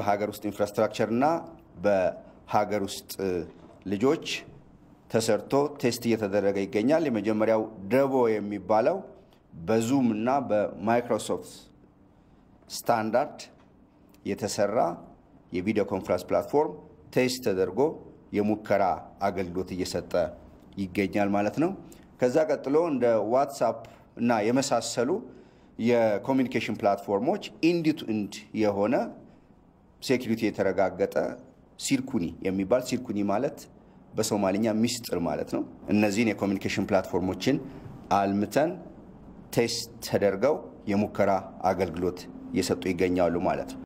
በሀገር ውስጥ ኢንፍራስትራክቸር እና በሀገር ውስጥ ልጆች ተሰርቶ ቴስት እየተደረገ ይገኛል። የመጀመሪያው ደቦ የሚባለው በዙም እና በማይክሮሶፍት ስታንዳርድ የተሰራ የቪዲዮ ኮንፈረንስ ፕላትፎርም ቴስት ተደርጎ የሙከራ አገልግሎት እየሰጠ ይገኛል ማለት ነው። ከዛ ቀጥሎ እንደ ዋትሳፕ እና የመሳሰሉ የኮሚኒኬሽን ፕላትፎርሞች ኢንድ ቱ ኢንድ የሆነ ሴኪሪቲ የተረጋገጠ ሲርኩኒ የሚባል ሲርኩኒ ማለት በሶማሊኛ ሚስጥር ማለት ነው። እነዚህን የኮሚኒኬሽን ፕላትፎርሞችን አልምተን ቴስት ተደርገው የሙከራ አገልግሎት እየሰጡ ይገኛሉ ማለት ነው።